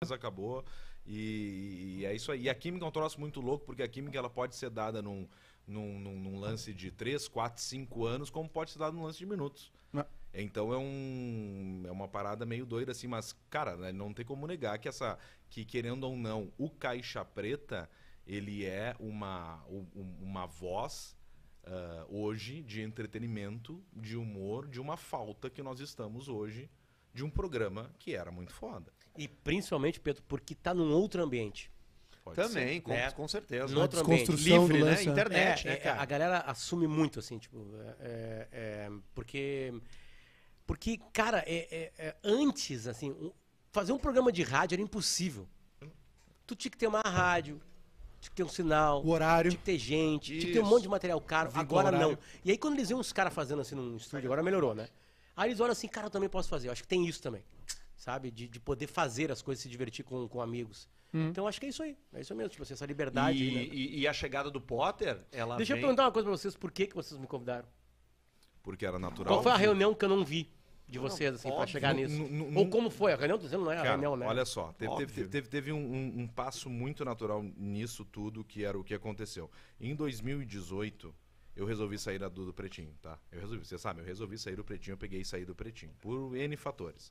mas acabou. E, e, é isso aí. E a química é um troço muito louco, porque a química ela pode ser dada num, num, num lance de 3, 4, 5 anos, como pode ser dada num lance de minutos. Não. Ah. Então é, um, é uma parada meio doida, assim, mas, cara, né, não tem como negar que essa. que querendo ou não, o caixa preta ele é uma, uma voz. Uh, hoje de entretenimento, de humor, de uma falta que nós estamos hoje de um programa que era muito foda. E principalmente, Pedro, porque está num outro ambiente. Pode Também, ser, com, né? com certeza. outro ambiente. Livre, né? né? Internet, né, é, né, cara? A galera assume muito, assim, tipo... É, é, é porque... Porque, cara, é, é, antes, assim, um, fazer um programa de rádio era impossível. Tu tinha que ter uma rádio, tinha que ter um sinal, o horário, tinha que ter gente, Isso. tinha que ter um monte de material caro. agora não. E aí, quando eles veem uns caras fazendo assim num estúdio, agora melhorou, né? Aí eles olham assim, cara, eu também posso fazer. Eu acho que tem isso também sabe? De, de poder fazer as coisas, se divertir com, com amigos. Hum. Então acho que é isso aí. É isso mesmo, tipo assim, essa liberdade. E, né? e, e a chegada do Potter, ela. Deixa vem... eu perguntar uma coisa pra vocês, por que, que vocês me convidaram? Porque era natural. Qual foi a reunião que eu não vi? de vocês, assim, para chegar nisso? Ou como foi? A reunião, dizendo, não é a reunião, né? Olha só, teve, teve, teve, um, passo muito natural nisso tudo, que era o que aconteceu. Em 2018, eu resolvi sair do, Pretinho, tá? Eu resolvi, você sabe, eu resolvi sair do Pretinho, eu peguei e saí do Pretinho, por N fatores.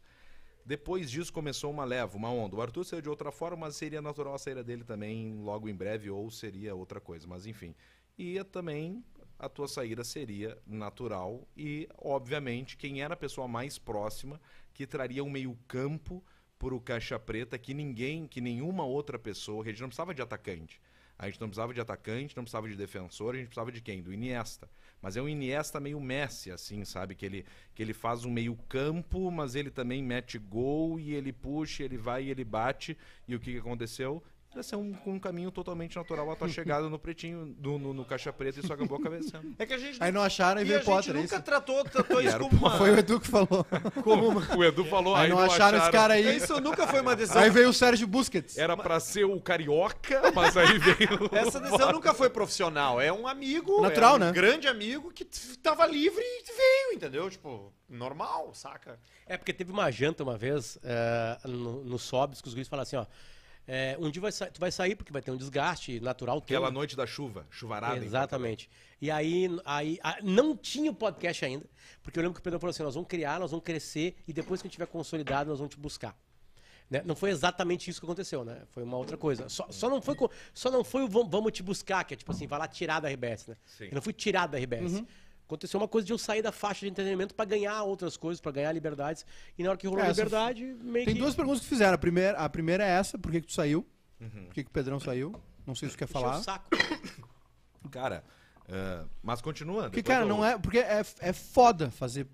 Depois disso começou uma leva, uma onda. O Arthur saiu de outra forma, mas seria natural a saída dele também logo em breve, ou seria outra coisa, mas enfim. E também a tua saída seria natural e, obviamente, quem era a pessoa mais próxima que traria um meio-campo para o Caixa Preta que ninguém, que nenhuma outra pessoa, a gente não precisava de atacante. A gente não precisava de atacante, não precisava de defensor, a gente precisava de quem? Do Iniesta. Mas é um Iniesta meio Messi, assim, sabe? Que ele, que ele faz um meio campo, mas ele também mete gol e ele puxa, ele vai e ele bate. E o que, que aconteceu? Vai ser um, um caminho totalmente natural a tua chegada no pretinho, do, no, no caixa preta, e isso acabou cabeçando. É que a gente. Aí não acharam e, veio Potter. A gente é nunca tratou, tratou isso como uma... Foi o Edu que falou. Como O Edu falou. Aí, aí não, não acharam, acharam esse cara aí. Isso nunca foi uma decisão. Aí veio o Sérgio Busquets. Era pra ser o Carioca, mas aí veio. Essa decisão nunca foi profissional. É um amigo. É natural, é um né? grande amigo que tava livre e veio, entendeu? Tipo, normal, saca? É porque teve uma janta uma vez uh, no, no Sobs que os guris falaram assim, ó. É, um dia vai tu vai sair porque vai ter um desgaste natural. Aquela né? noite da chuva, chuvarada. Exatamente. E aí, aí a, não tinha o podcast ainda, porque eu lembro que o Pedro falou assim: nós vamos criar, nós vamos crescer e depois que a gente tiver consolidado, nós vamos te buscar. Né? Não foi exatamente isso que aconteceu, né? Foi uma outra coisa. Só, só não, foi, só não foi o vamos te buscar, que é tipo assim, vai lá tirar da RBS, né? Sim. Eu não fui tirado da RBS. Uhum. Aconteceu uma coisa de eu sair da faixa de entendimento para ganhar outras coisas, para ganhar liberdades. E na hora que rolou a é, liberdade, meio Tem que... duas perguntas que fizeram. A primeira, a primeira é essa, por que, que tu saiu? Uhum. Por que, que o Pedrão saiu? Não sei se tu quer falar. saco. Cara, é, mas continuando. porque cara, não é. Porque é, é foda fazer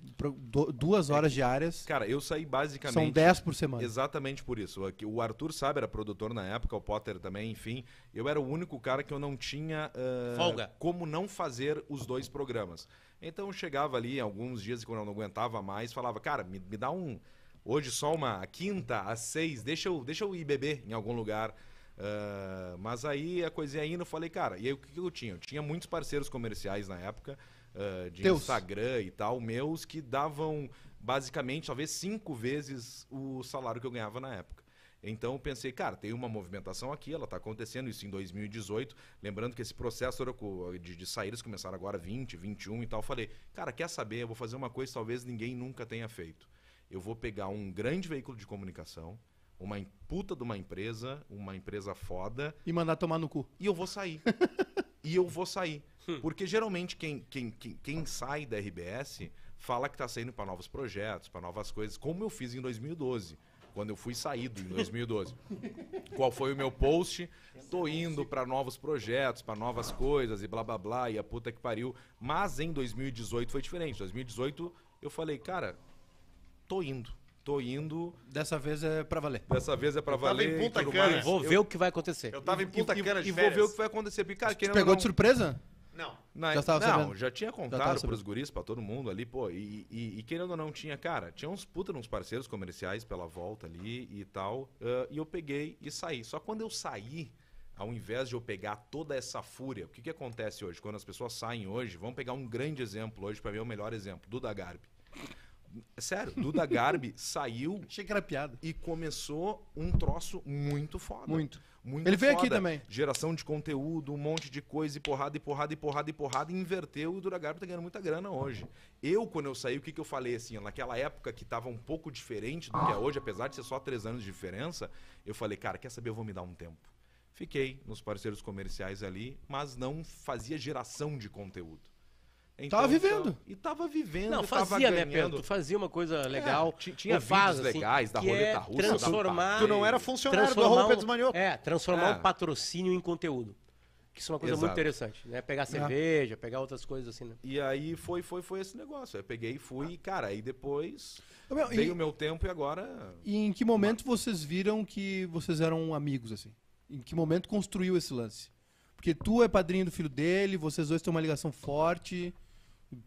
duas é horas é, diárias. Cara, eu saí basicamente. São dez por semana. Exatamente por isso. O Arthur sabe, era produtor na época, o Potter também, enfim. Eu era o único cara que eu não tinha. Uh, Folga. Como não fazer os dois programas. Então eu chegava ali alguns dias quando eu não aguentava mais, falava, cara, me, me dá um. Hoje só uma quinta às seis, deixa eu, deixa eu ir beber em algum lugar. Uh, mas aí a coisinha indo, eu falei, cara, e aí o que, que eu tinha? Eu tinha muitos parceiros comerciais na época, uh, de Deus. Instagram e tal, meus, que davam basicamente talvez cinco vezes o salário que eu ganhava na época. Então eu pensei, cara, tem uma movimentação aqui, ela está acontecendo, isso em 2018. Lembrando que esse processo de, de saídas começaram agora 20, 21 e tal. Eu falei, cara, quer saber? Eu vou fazer uma coisa que talvez ninguém nunca tenha feito. Eu vou pegar um grande veículo de comunicação, uma puta de uma empresa, uma empresa foda. E mandar tomar no cu. E eu vou sair. e eu vou sair. Hum. Porque geralmente quem, quem, quem, quem sai da RBS fala que tá saindo para novos projetos, para novas coisas, como eu fiz em 2012 quando eu fui saído em 2012. Qual foi o meu post? Tô indo para novos projetos, para novas coisas e blá blá blá e a puta que pariu. Mas em 2018 foi diferente. 2018 eu falei, cara, tô indo. Tô indo. Dessa vez é pra valer. Dessa vez é pra valer. Tava em Punta Cana. Vou ver o que vai acontecer. Eu tava em Punta e, Cana E vou ver o que vai acontecer. Porque, cara, querendo pegou não... de surpresa? Não. não é- já não, já tinha contado já pros guris, pra todo mundo ali, pô. E, e, e, querendo ou não, tinha, cara, tinha uns puta uns parceiros comerciais pela volta ali e tal. Uh, e eu peguei e saí. Só quando eu saí, ao invés de eu pegar toda essa fúria, o que, que acontece hoje? Quando as pessoas saem hoje, vamos pegar um grande exemplo hoje, para mim é o melhor exemplo, do Garbi. Sério, Duda Garbi saiu. Achei que era piada. E começou um troço muito foda. Muito. Muito Ele veio aqui também. Geração de conteúdo, um monte de coisa, e porrada, e porrada, e porrada, e porrada, e inverteu, e o Duda Garbi tá ganhando muita grana hoje. Eu, quando eu saí, o que, que eu falei assim? naquela época que tava um pouco diferente do que é hoje, apesar de ser só três anos de diferença, eu falei, cara, quer saber? Eu vou me dar um tempo. Fiquei nos parceiros comerciais ali, mas não fazia geração de conteúdo. Então, tava vivendo. Então, e tava vivendo. Não, fazia, né, Pedro? fazia uma coisa é, legal. É, tinha vasos assim, legais da é roleta russa. Transformar, tu não era funcionário do Arroba Pedro É, transformar é. um patrocínio em conteúdo. Que isso é uma coisa Exato. muito interessante, né? Pegar é. cerveja, é. pegar outras coisas assim, né? E aí foi, foi, foi esse negócio. Eu peguei e fui, ah. e, cara, aí depois veio o meu tempo e agora. E em que momento Mas... vocês viram que vocês eram amigos, assim? Em que momento construiu esse lance? Porque tu é padrinho do filho dele, vocês dois têm uma ligação forte.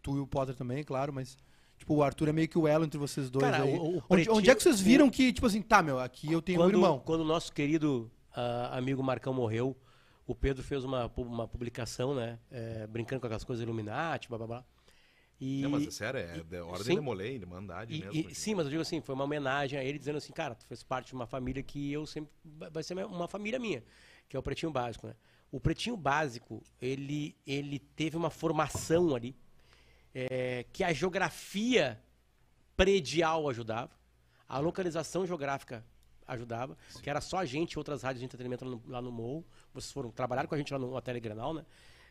Tu e o Potter também, claro, mas. Tipo, o Arthur é meio que o elo entre vocês dois. Cara, aí. O, o onde, onde, é que vocês viram que, tipo assim, tá, meu, aqui eu tenho quando, um irmão. Quando o nosso querido uh, amigo Marcão morreu, o Pedro fez uma, uma publicação, né? É, brincando com aquelas coisas Illuminati, blá blá blá. E, não, mas é sério, é e, ordem sim, demolei, de mandade mesmo. E, assim. sim, mas eu digo assim, foi uma homenagem a ele dizendo assim, cara, tu fez parte de uma família que eu sempre. Vai ser uma família minha, que é o Pretinho Básico, né? O Pretinho Básico, ele, ele teve uma formação ali é, que a geografia predial ajudava, a localização geográfica ajudava, Sim. que era só a gente e outras rádios de entretenimento lá no, lá no MOU, vocês foram trabalhar com a gente lá no Ateliê Granal, né?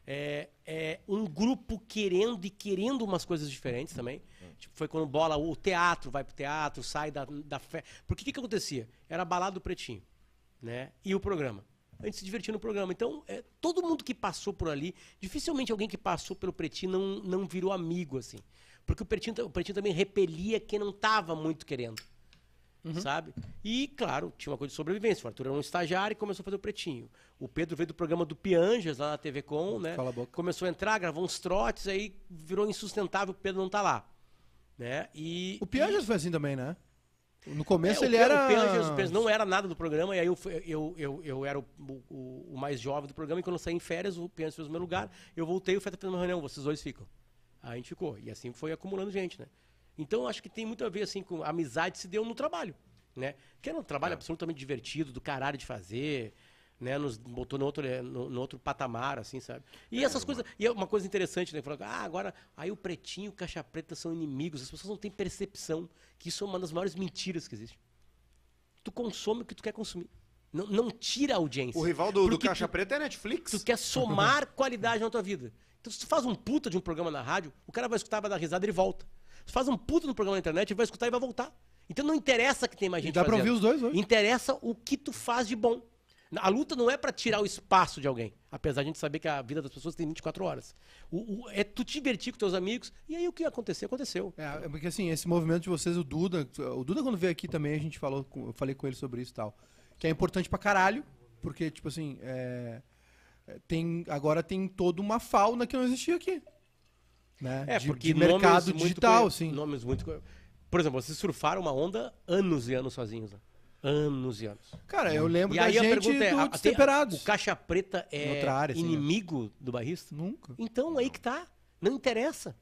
É, é, um grupo querendo e querendo umas coisas diferentes também. Hum. Tipo, foi quando bola, o teatro vai pro teatro, sai da, da fé. Porque o que, que acontecia? Era balado balada do pretinho, né? E o programa a gente se divertia no programa. Então, é, todo mundo que passou por ali, dificilmente alguém que passou pelo Pretinho não, não virou amigo, assim. Porque o Pretinho, o Pretinho também repelia quem não estava muito querendo. Uhum. Sabe? E, claro, tinha uma coisa de sobrevivência. O Arthur era um estagiário e começou a fazer o pretinho. O Pedro veio do programa do Pianjas lá na TV Com, né? A começou a entrar, gravou uns trotes, aí virou insustentável, o Pedro não tá lá. Né? E, o Pianjas e... foi assim também, né? No começo é, ele o, era. O Pênalti, o não era nada do programa, e aí eu, eu, eu, eu era o, o, o, mais jovem do programa, e quando eu saí em férias, o Pênalti fez o meu lugar. Eu voltei, e o Feta fez uma reunião, vocês dois ficam. Aí a gente ficou. E assim foi acumulando gente, né? Então acho que tem muito a ver assim com a amizade se deu no trabalho, né? Que era um trabalho é. absolutamente divertido, do caralho de fazer né, nos botou no outro, é, no, no outro patamar, assim, sabe? E é, essas coisas. E é uma coisa interessante, né? Falando, ah, agora, aí o pretinho e o caixa preta são inimigos. As pessoas não têm percepção que isso é uma das maiores mentiras que existe. Tu consome o que tu quer consumir. Não, não tira a audiência. O rival do, do Caixa Preta é Netflix. Tu quer somar qualidade na tua vida. Então, se tu faz um puta de um programa na rádio, o cara vai escutar, vai dar risada e volta. Se faz um puta no programa na internet, ele vai escutar e vai voltar. Então não interessa que tem mais gente e dá fazendo. pra ouvir os dois hoje. Interessa o que tu faz de bom. A luta não é para tirar o espaço de alguém. Apesar de a gente saber que a vida das pessoas tem 24 horas. O, o, é tu te divertir com teus amigos, e aí o que aconteceu, aconteceu. É, é, porque assim, esse movimento de vocês, o Duda. O Duda, quando veio aqui também, a gente falou, com, eu falei com ele sobre isso e tal. Que é importante pra caralho, porque, tipo assim, é, é tem, agora tem toda uma fauna que não existia aqui. Né? É, de, porque de mercado digital, muito, sim. Nomes muito. Assim. Por exemplo, vocês surfaram uma onda anos e anos sozinhos, né? Anos e anos. Cara, eu hum. lembro e da aí gente a pergunta é, do a, Destemperados. o Caixa Preta é área, inimigo né? do barrista? Nunca. Então, aí que tá. Não interessa.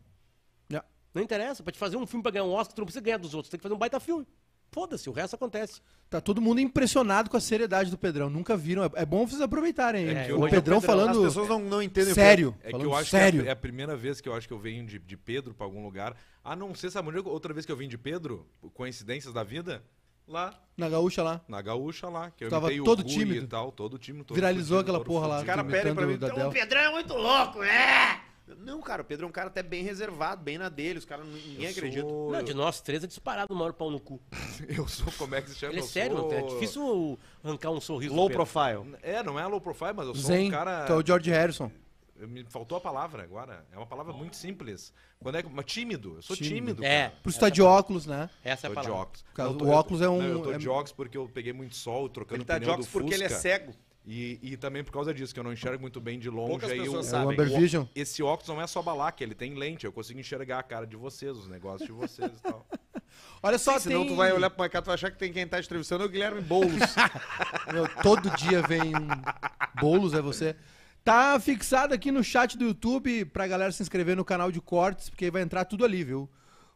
Yeah. É. Não interessa. Pra te fazer um filme pra ganhar um Oscar, tu não precisa ganhar dos outros. Tem que fazer um baita filme. Foda-se, o resto acontece. Tá todo mundo impressionado com a seriedade do Pedrão. Nunca viram. É bom vocês aproveitarem. É, é, o, Pedrão o, Pedrão falando. As pessoas não, não entendem. É- sério. É que eu acho sério. que é a primeira vez que eu acho que eu venho de, de Pedro pra algum lugar. A não ser, sabe, outra vez que eu vim de Pedro, coincidências da vida, Lá. Na gaúcha lá. Na gaúcha lá. Que eu tava todo time e tal, todo time. Todo Viralizou aquela porra lá. Os caras pedem pra mim, então, o Pedrão é muito louco, é! Não, cara, o Pedro é um cara até bem reservado, bem na dele, os caras ninguém eu acredita. Não, de nós três é disparado o maior pau no cu. eu sou, como é que se chama? Ele é sério, sou... é difícil arrancar um sorriso. Low profile. É, não é low profile, mas eu sou Zen, um cara. Tu é o George Harrison. Me faltou a palavra agora. É uma palavra muito simples. Quando é mas tímido, eu sou tímido. tímido é. Cara. Por isso tá de óculos, né? Essa é a palavra. De óculos. Não, tô, o óculos eu, é um. Não, eu tô é... de é- óculos porque eu peguei muito sol trocando ele tá pneu de óculos do Fusca. porque ele é cego. E, e, também por causa disso, que eu não enxergo muito bem de longe. Aí eu, é, sabem. É o, esse óculos não é só balaca, ele tem lente. Eu consigo enxergar a cara de vocês, os negócios de vocês e tal. Olha só, Sim, tem... Senão tu vai olhar pro Maicá, e vai achar que tem quem tá entrevistando é o Guilherme Boulos. Meu, todo dia vem um... Boulos, é você. Tá fixado aqui no chat do YouTube pra galera se inscrever no canal de cortes, porque vai entrar tudo ali, viu?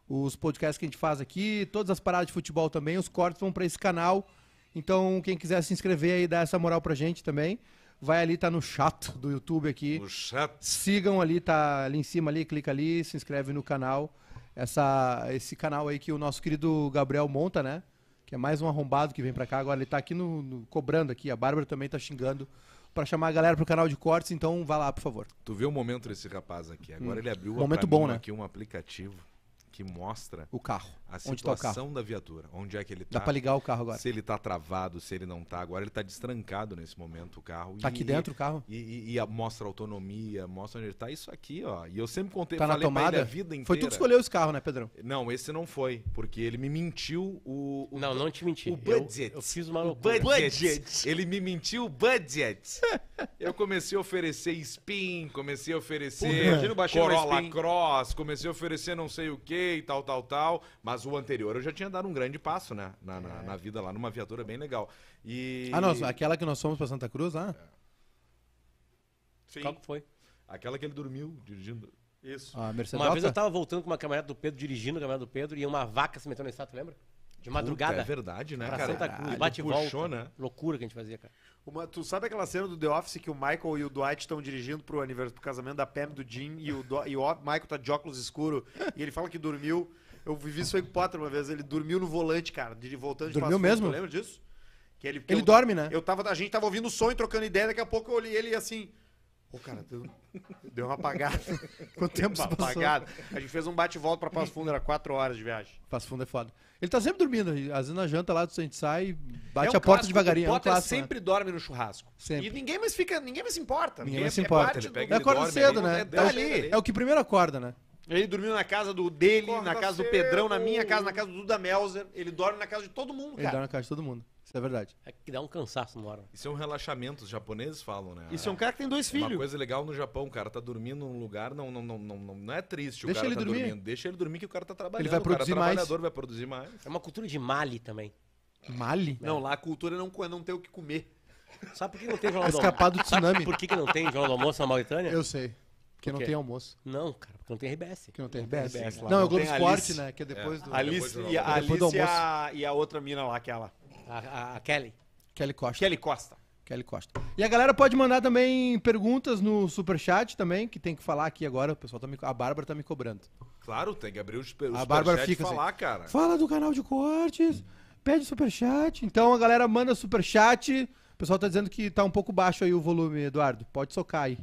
Os podcasts que a gente faz aqui, todas as paradas de futebol também, os cortes vão para esse canal. Então, quem quiser se inscrever aí, dar essa moral pra gente também vai ali, tá no chat do YouTube aqui. No chat. Sigam ali, tá ali em cima ali, clica ali, se inscreve no canal. Essa, esse canal aí que o nosso querido Gabriel monta, né? Que é mais um arrombado que vem pra cá. Agora ele tá aqui no, no cobrando aqui. A Bárbara também tá xingando para chamar a galera pro canal de cortes, então vá lá, por favor. Tu vê o momento desse rapaz aqui. Agora hum. ele abriu momento bom, né? aqui um aplicativo que mostra o carro, a tá situação tá da viatura, onde é que ele Dá tá? para ligar o carro agora. Se ele está travado, se ele não está. Agora ele está destrancado nesse momento o carro. Está aqui dentro o carro? E, e, e a, mostra a autonomia, mostra onde ele está. Isso aqui, ó. E eu sempre contei, tá na tomada? a vida inteira. Foi tu que escolheu esse carro, né, Pedrão? Não, esse não foi, porque ele me mentiu o... o não, não te menti. O budget. Eu, eu fiz uma loucura. O budget. Ele me mentiu o budget. eu comecei a oferecer spin, comecei a oferecer Corolla Cross, comecei a oferecer não sei o quê e tal, tal, tal. Mas o anterior eu já tinha dado um grande passo, né? Na, na, é. na vida lá, numa viatura bem legal. E... Ah, não, aquela que nós fomos pra Santa Cruz lá? Sim. Qual que foi? Aquela que ele dormiu dirigindo. Isso. Ah, uma vez eu tava voltando com uma caminhada do Pedro, dirigindo a caminhada do Pedro, e uma vaca se meteu na estátua, lembra? De madrugada. Puta, é verdade, né, pra cara? Santa Cruz, bate puxou, né? Loucura que a gente fazia, cara. Uma, tu sabe aquela cena do The Office que o Michael e o Dwight estão dirigindo pro, aniversário pro casamento da Pam do Jim e o, Do... e o Michael tá de óculos escuro e ele fala que dormiu. Eu vivi isso aí com o Potter uma vez, ele dormiu no volante, cara, de... voltando de Dormiu mesmo? Lembra disso? Que ele que ele eu... dorme, né? Eu tava, a gente tava ouvindo o som e trocando ideia, daqui a pouco eu olhei ele assim... Ô, cara, deu, deu uma apagada. Quanto tempo deu uma apagada. A gente fez um bate-volta pra Passo Fundo, era quatro horas de viagem. Passo Fundo é foda. Ele tá sempre dormindo. Às vezes na janta lá, a gente sai, bate é um a porta devagarinho. É o Potter é um clássico, né? sempre né? dorme no churrasco. Sempre. E ninguém mais fica, ninguém mais se importa. Ninguém mais se é importa. É, ele, pega, ele acorda dorme, cedo, né? tá ali. É o que primeiro acorda, né? Ele dormiu na casa do dele, na casa cedo. do Pedrão, na minha casa, na casa do Duda Melzer. Ele dorme na casa de todo mundo, cara. Ele dorme na casa de todo mundo. Isso é verdade. É que dá um cansaço na hora. Isso é um relaxamento, os japoneses falam, né? Isso é um cara que tem dois é filhos. Uma coisa legal no Japão, o cara tá dormindo num lugar, não, não, não, não, não é triste o Deixa cara ele tá dormir. dormindo. Deixa ele dormir que o cara tá trabalhando. Ele vai produzir o cara, é mais. trabalhador vai produzir mais. É uma cultura de male também. Male? Não, lá a cultura é não, não tem o que comer. Sabe por que não tem jornal do almoço? Escapar do tsunami. Por que, que não tem jornal do almoço na Mauritânia? Eu sei. Porque não tem almoço. Não, cara, porque não tem RBS. Que não tem RBS. RBS Não, é o Globo Esporte, né? Que é depois é. do. Alice, depois do e, a, Alice depois do e, a, e a outra mina lá, aquela. A, a, a Kelly. Kelly Costa. Kelly Costa. Kelly Costa. E a galera pode mandar também perguntas no superchat também, que tem que falar aqui agora. O pessoal tá me, a Bárbara tá me cobrando. Claro, tem que abrir os A Bárbara fica assim, falar, assim, cara. Fala do canal de cortes, pede superchat. Então a galera manda superchat. O pessoal tá dizendo que tá um pouco baixo aí o volume, Eduardo. Pode socar aí.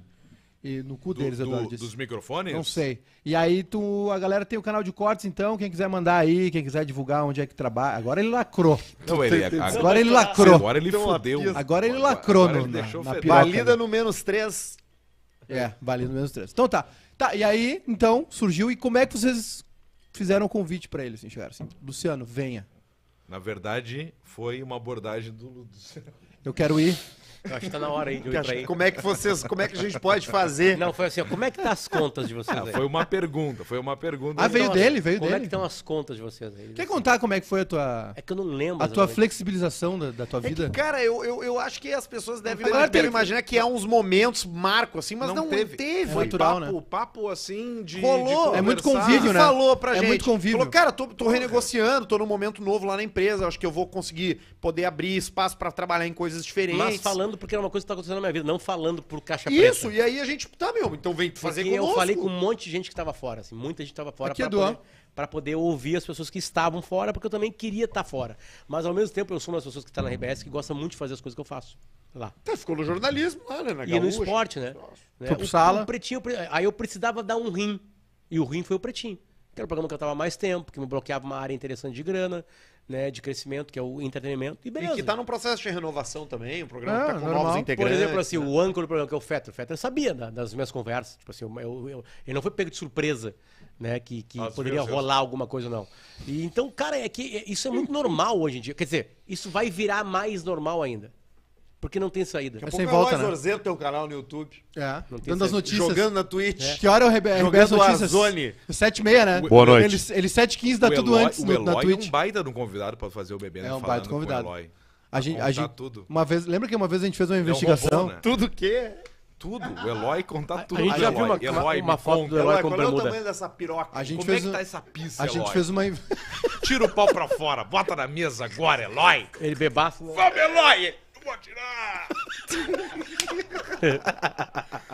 E no cu do, deles, do, Eduardo. Disse. Dos microfones? Não sei. E aí tu, a galera tem o canal de cortes, então, quem quiser mandar aí, quem quiser divulgar onde é que trabalha. Agora ele lacrou. Não, ele, agora, ele lacrou. Agora ele então, fodeu. Agora ele lacrou agora, agora ele na, na Valida no menos três É, valida no menos três Então tá. Tá, e aí, então, surgiu. E como é que vocês fizeram o um convite para ele, assim, assim, Luciano, venha. Na verdade, foi uma abordagem do Luciano. Eu quero ir acho que tá na hora aí de eu ir aí. Como é que vocês, como é que a gente pode fazer? Não, foi assim, ó, como é que tá as contas de vocês ah, aí? Ah, foi uma pergunta, foi uma pergunta. Ah, veio então, dele, veio como é dele. Como é que estão as contas de vocês aí? Quer assim? contar como é que foi a tua... É que eu não lembro. A tua flexibilização da, da tua é vida? Que, cara, eu, eu, eu, acho que as pessoas devem, Agora, devem imaginar que há é uns momentos marco, assim, mas não, não teve. teve. natural, papo, né? papo, assim, de Rolou. De é muito convívio, né? falou pra é gente. É muito convívio. Falou, cara, tô, tô renegociando, tô num momento novo lá na empresa, acho que eu vou conseguir poder abrir espaço pra trabalhar em coisas diferentes. Mas falando falando porque era uma coisa que tá acontecendo na minha vida, não falando por caixa preta. Isso, e aí a gente, tá, meu, então vem fazer porque conosco. eu falei com um monte de gente que tava fora, assim, muita gente tava fora. para é poder, pra poder ouvir as pessoas que estavam fora, porque eu também queria estar tá fora. Mas ao mesmo tempo eu sou uma das pessoas que tá na RBS que gosta muito de fazer as coisas que eu faço. Lá. Tá, ficou no jornalismo lá, né? Na e Gaúcha. no esporte, né? né? Fui sala. O, pretinho, aí eu precisava dar um rim. E o rim foi o pretinho. Que era o programa que eu tava mais tempo, que me bloqueava uma área interessante de grana né, de crescimento, que é o entretenimento, e beleza. E que está num processo de renovação também, o programa ah, está com normal. novos integrantes. Por exemplo, assim, né? o âncora do programa, que é o Fetter, o Fetter sabia da, das minhas conversas, tipo assim, eu, eu, eu, ele não foi pego de surpresa, né, que, que poderia rolar alguma coisa não. E, então, cara, é que é, isso é muito normal hoje em dia, quer dizer, isso vai virar mais normal ainda. Porque não tem saída. Daqui a é pouco sem é volta, né? Orzeiro tem um canal no YouTube. É. Dando as notícias. Jogando na Twitch. É. Que hora é o RB, é Jogando as Notícias? Zone. 7 h né? Boa noite. Ele, sete 7h15 dá o tudo Eloy, antes o no, na Twitch. é um baita de um convidado pra fazer o bebê. Né? É um baita convidado. Com o Eloy. A gente, a gente, tudo. Uma vez, lembra que uma vez a gente fez uma é investigação? Robô, né? Tudo que tudo. O Eloy contar tudo. A gente já viu uma, Eloy, uma foto conta. do Eloy com Qual é o tamanho dessa piroca? A gente Como fez é um... que tá essa pista, A Eloy? gente fez uma... Tira o pau pra fora, bota na mesa agora, Eloy! Ele bebaço. Né? Vamos, Eloy! vou atirar!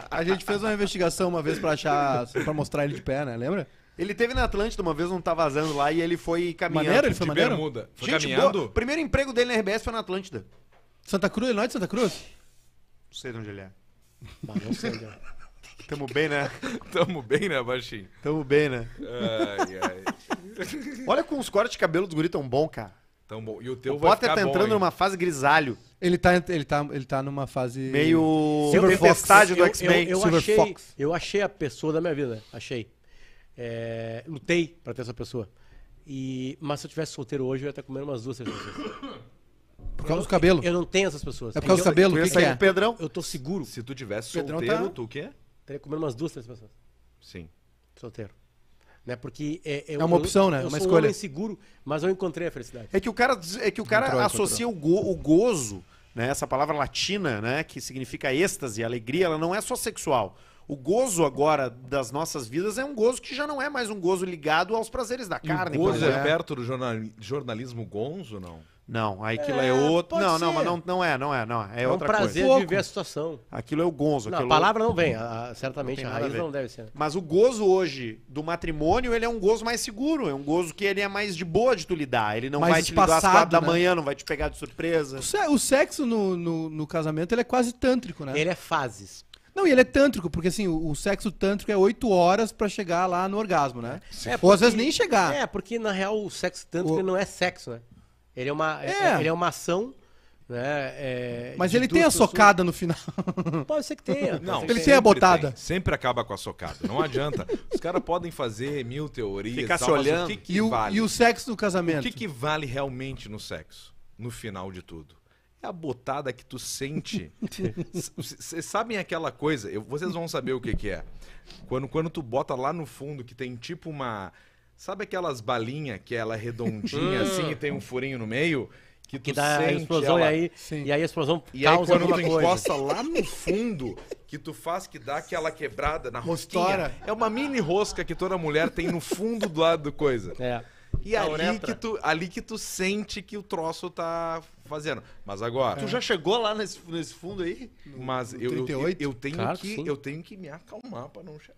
A gente fez uma investigação uma vez pra achar, pra mostrar ele de pé, né? Lembra? Ele teve na Atlântida uma vez, não tá vazando lá, e ele foi caminhando. Maneiro, ele foi de maneiro? bermuda. Foi Gente, caminhando? boa. Primeiro emprego dele na RBS foi na Atlântida. Santa Cruz, ele não é de Santa Cruz? Não sei de onde ele é. Mas não sei, Tamo bem, né? Tamo bem, né, baixinho? Tamo bem, né? Ai, ai. Olha com os cortes de cabelo dos guri tão bom, cara. Tão bom. E o teu o vai Potter ficar tá bom, entrando hein? numa fase grisalho. Ele tá, ele, tá, ele tá numa fase. Meio. Silver Tempestade do X-Men. Eu, eu, eu, achei, eu achei a pessoa da minha vida. Achei. É, lutei pra ter essa pessoa. E, mas se eu tivesse solteiro hoje, eu ia estar comendo umas duas, três pessoas. Por causa eu, do cabelo? Eu não tenho essas pessoas. É por causa do cabelo? Eu, eu, que é? Pedrão. Eu tô seguro. Se tu tivesse solteiro, tá... tu o quê? Teria comendo umas duas, três pessoas. Sim. Solteiro. Né? Porque é, é, é uma eu, opção, né? Eu uma sou escolha. Um seguro, mas eu encontrei a felicidade. É que o cara, é que o cara encontrou, associa encontrou. O, go, o gozo, né? essa palavra latina, né? que significa êxtase, alegria, ela não é só sexual. O gozo agora das nossas vidas é um gozo que já não é mais um gozo ligado aos prazeres da carne. E o gozo é perto do jornalismo gonzo, não? Não, aí aquilo é, é outro. Não, ser. não, mas não, não é, não é, não é. É, é um prazer coisa. de ver a situação. Aquilo é o gonzo. Não, a é palavra é... não vem, a, certamente não a raiz a não deve ser. Mas o gozo hoje do matrimônio, ele é um gozo mais seguro, é um gozo que ele é mais de boa de tu lidar. Ele não mais vai te passar às quatro né? da manhã, não vai te pegar de surpresa. O sexo no, no, no casamento, ele é quase tântrico, né? Ele é fases. Não, e ele é tântrico, porque assim, o, o sexo tântrico é oito horas para chegar lá no orgasmo, né? É, Ou às vezes nem chegar. É, porque na real o sexo tântrico o... não é sexo, né? Ele é uma, é, é. Ele é uma ação né? É, mas ele tem a socada no final. Pode ser que tenha. Não, ele tem a botada. Tem. Sempre acaba com a socada. Não adianta. Os caras podem fazer mil teorias. Ficar se olhando. O que que e, o, vale? e o sexo do casamento? O que, que vale realmente no sexo? No final de tudo. É a botada que tu sente. Vocês sabem aquela coisa? Eu, vocês vão saber o que, que é. Quando, quando tu bota lá no fundo que tem tipo uma Sabe aquelas balinhas que ela é redondinha hum. assim e tem um furinho no meio? Que, que dá a explosão ela... e, aí, e aí a explosão e causa aí, quando tu coisa. encosta lá no fundo, que tu faz que dá aquela quebrada na rosquinha. Rostora. É uma mini rosca que toda mulher tem no fundo do lado do coisa. É. E é a ali que, tu, ali que tu sente que o troço tá fazendo. Mas agora. É. Tu já chegou lá nesse, nesse fundo aí? No, mas no eu, eu, eu, tenho claro, que, eu tenho que me acalmar para não chegar.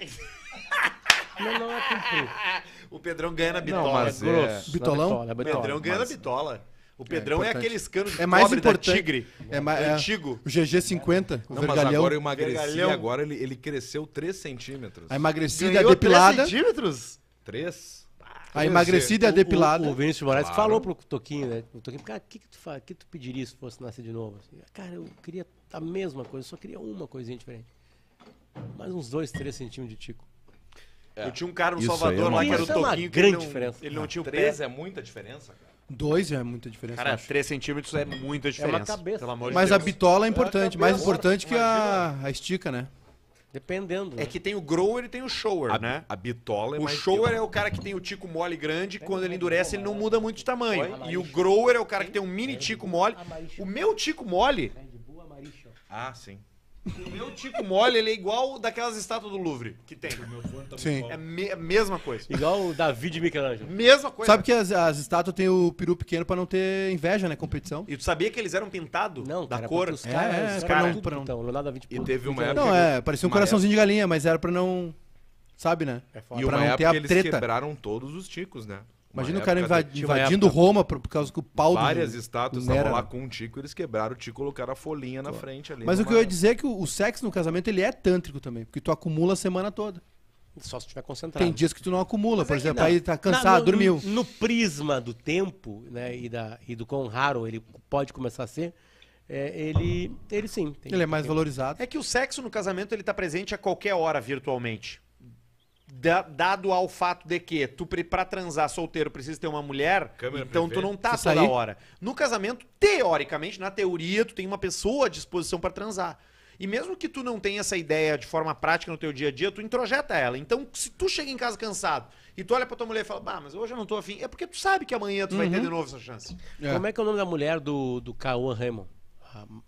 Não, não é O Pedrão ganha na bitola. Não, mas é grosso. É. Bitolão? Bitola, é bitola, o Pedrão ganha mas... na bitola. O Pedrão é, é aqueles canos de é mais importante. tigre. É mais é, antigo. O GG50, o não, vergalhão. Mas agora eu emagreci, agora ele, ele cresceu 3 centímetros. A emagrecida Ganhou depilada. 3 centímetros? 3? A emagrecida e a depilada. O, o, Vinícius Moraes claro. falou pro Toquinho, né? O Toquinho, cara, o que, que, tu que tu pediria se fosse nascer de novo? Assim, cara, eu queria a mesma coisa, só queria uma coisinha diferente. Mais uns 2, 3 centímetros de tico. É. Eu tinha um cara no Isso é Salvador lá que era o Isso é uma Toquinho. grande ele não, diferença. Ele não tinha o pé. 3 é muita diferença, cara. Dois é muita diferença. Cara, acho. 3 centímetros é muita é diferença. cabeça. Pelo amor de Mas a bitola é importante, é mais importante que a, a estica, né? Dependendo. É né? É que tem o grower e tem o shower, A, né? a bitola é O mais... shower é o cara que tem o tico mole grande, quando ele endurece ele não muda muito de tamanho. E o grower é o cara que tem um mini tico mole. O meu tico mole, Ah, sim. O meu tico mole, ele é igual daquelas estátuas do Louvre que tem. Tá Sim. É, é a me- mesma coisa. Igual o Davi de Michelangelo. Mesma coisa. Sabe que as, as estátuas têm o peru pequeno pra não ter inveja, né? Competição. E tu sabia que eles eram pintados Não, da cara, é cor? os É, caras, é, os cara, caras não- não- então, E tipo, teve uma então, época- Não, é, parecia um coraçãozinho de galinha, mas era pra não. Sabe, né? E pra uma não ter época a eles quebraram todos os ticos, né? Imagina o cara invadi invadindo época, Roma por, por, causa que o pau Várias do, estátuas estavam lá com o Tico, eles quebraram o Tico e colocaram a folhinha na frente ali. Mas o que eu ia dizer é que o, o sexo no casamento ele é tântrico também, porque tu acumula a semana toda. Só se estiver concentrado. Tem dias que tu não acumula, Mas por é exemplo, aí tá cansado, na, no, dormiu. No, no, prisma do tempo, né, e, da, e do quão raro ele pode começar a ser, é, ele, ele sim. ele é mais tempo. valorizado. É que o sexo no casamento ele tá presente a qualquer hora virtualmente dado ao fato de que tu para transar solteiro precisa ter uma mulher, Câmera então tu não tá toda hora. No casamento, teoricamente, na teoria, tu tem uma pessoa à disposição para transar. E mesmo que tu não tenha essa ideia de forma prática no teu dia a dia, tu introjeta ela. Então, se tu chega em casa cansado e tu olha pra tua mulher e fala, bah, mas hoje eu não tô afim, é porque tu sabe que amanhã tu uhum. vai ter de novo essa chance. É. Como é que é o nome da mulher do, do Cauã Raymond?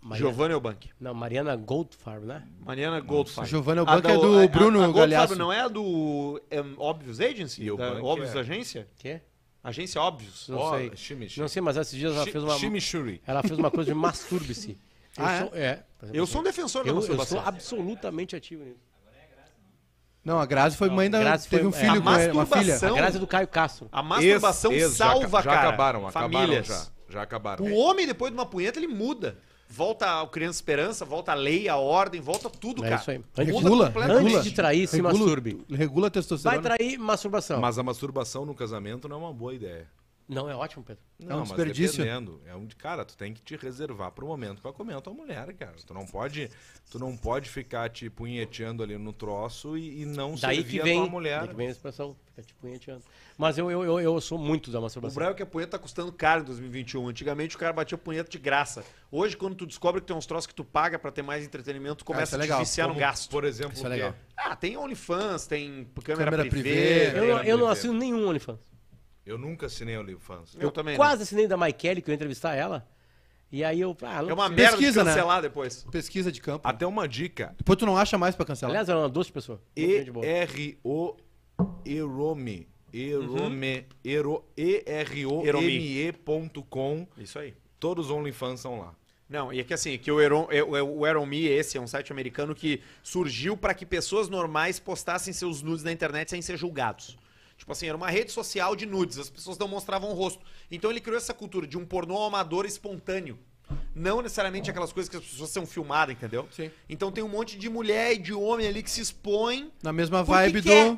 Mariana... Giovanna Elbank. Não, Mariana Goldfarb, né? Mariana Goldfarb. Giovanni Elbank é do a, é, Bruno a, a Goldfarb não é a do um, é, Obvious Agency? Elbank, Obvious é. Agência? quê? Agência Óbvios. Não oh, sei. Não sei, mas esses dias ela fez uma. Shimichuri. Ela fez uma coisa de masturbe-se. Eu, ah, sou, é? É, eu sou um defensor eu, da masturbação. Eu sou absolutamente ativo nisso. Não, a Grazi foi mãe da. Grazi teve foi, um é, filho é, com ela, uma filha. A Grazi do Caio Castro. A masturbação ex, ex, salva, já, já cara. Já acabaram, acabaram Famílias. já. Já acabaram. O homem, depois de uma punheta, ele muda volta ao Criança Esperança, volta a lei, a ordem, volta tudo, é cara. Isso aí. Regula, antes de trair, se regula, masturbe. Regula a testosterona. Vai trair masturbação. Mas a masturbação no casamento não é uma boa ideia. Não, é ótimo, Pedro. Não, é um desperdício. é um, cara, tu tem que te reservar pro momento pra comer a tua mulher, cara. Tu não pode, tu não pode ficar te punheteando ali no troço e, e não daí servir que vem, a tua mulher. Daí que vem a expressão, fica te punheteando. Mas eu, eu, eu, eu sou muito da masturbação. O Braille que a punheta tá custando caro em 2021. Antigamente o cara batia punheta de graça. Hoje, quando tu descobre que tem uns troços que tu paga pra ter mais entretenimento, tu ah, começa é a te viciar Como, no gasto. Por exemplo, isso é legal. Ah, tem OnlyFans, tem câmera, câmera privê. privê. Eu, eu não assino nenhum OnlyFans. Eu nunca assinei o OnlyFans. Eu, eu também. Quase não. assinei da Kelly que eu ia entrevistar ela. E aí eu. Ah, é uma merda pesquisa, de né? cancelar né? depois. Pesquisa de campo. Até uma dica. Depois tu não acha mais pra cancelar. Aliás, é uma doce pessoa. E-R-O. e Erome. E-R-O-M-E.com. Isso aí. Todos os OnlyFans são lá. Não, e é que assim, que o Eron, é, é, o Eron Me, esse é um site americano que surgiu para que pessoas normais postassem seus nudes na internet sem ser julgados. Tipo assim, era uma rede social de nudes, as pessoas não mostravam o rosto. Então ele criou essa cultura de um pornô amador espontâneo. Não necessariamente aquelas coisas que as pessoas são filmadas, entendeu? Sim. Então tem um monte de mulher e de homem ali que se expõem. Na mesma vibe do. É.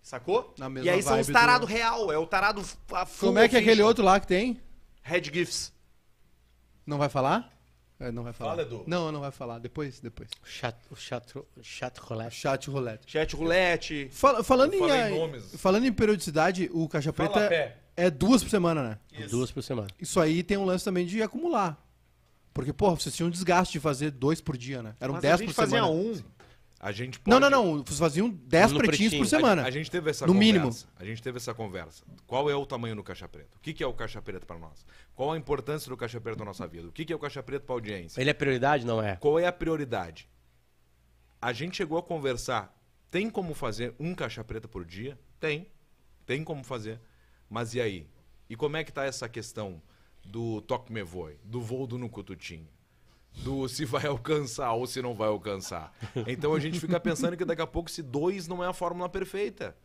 Sacou? Na mesma e aí são os tarado do... real, é o tarado Como é que é aquele outro lá que tem? Red GIFs. Não vai falar? É, não vai falar. Fala, Edu. Não, não vai falar. Depois, depois. Chat, roulette. Chat roulette. Chat roulette. Fala, falando, em, em falando em periodicidade, o Caixa Preta é duas por semana, né? Isso. Duas por semana. Isso aí tem um lance também de acumular. Porque, porra, vocês tinham um desgaste de fazer dois por dia, né? Eram Mas dez por semana. a gente fazia um. A gente pode... Não, não, não. Vocês faziam 10 pretinhos pretinho. por semana. A, a, gente teve essa no conversa. mínimo. A gente teve essa conversa. Qual é o tamanho do caixa preto? O que, que é o caixa preto para nós? Qual a importância do caixa preto na nossa vida? O que, que é o caixa preto para audiência? Ele é prioridade, não é? Qual é a prioridade? A gente chegou a conversar. Tem como fazer um caixa preto por dia? Tem. Tem como fazer. Mas e aí? E como é que tá essa questão do Toque Me Voe, do voo do Nucututim? do se vai alcançar ou se não vai alcançar. Então a gente fica pensando que daqui a pouco se dois não é a fórmula perfeita.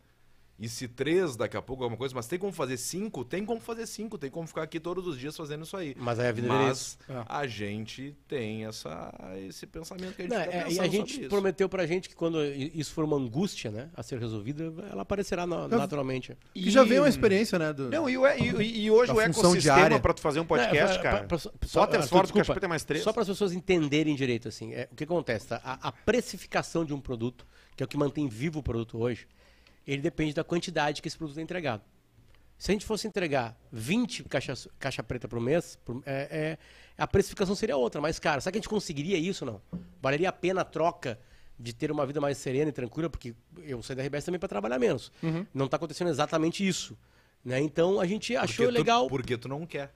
E se três daqui a pouco é alguma coisa, mas tem como fazer cinco? Tem como fazer cinco, tem como ficar aqui todos os dias fazendo isso aí. Mas aí é a vida Mas é a gente tem essa, esse pensamento que a gente Não, tá é, E a gente prometeu pra gente que quando isso for uma angústia, né, a ser resolvida, ela aparecerá naturalmente. E já veio uma experiência, né? Do... Não, e, o, é, e, e hoje o ecossistema para tu fazer um podcast, Não, pra, cara. Pra, só até fora mais três. Só para as pessoas entenderem direito, assim, é, o que acontece? Tá? A, a precificação de um produto, que é o que mantém vivo o produto hoje ele depende da quantidade que esse produto é entregado. Se a gente fosse entregar 20 caixa, caixa preta por mês, por, é, é, a precificação seria outra, mais cara. Será que a gente conseguiria isso ou não? Valeria a pena a troca de ter uma vida mais serena e tranquila? Porque eu saí da RBS também para trabalhar menos. Uhum. Não está acontecendo exatamente isso. Né? Então a gente achou porque legal. porque tu não quer.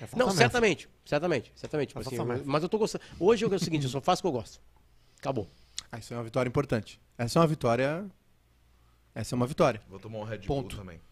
É não, certamente, certamente, certamente. assim, mas eu tô gostando. Hoje é o seguinte, eu só faço o que eu gosto. Acabou. Ah, isso é uma vitória importante. Essa é uma vitória essa é uma vitória. Vou tomar um Red Bull Ponto. também.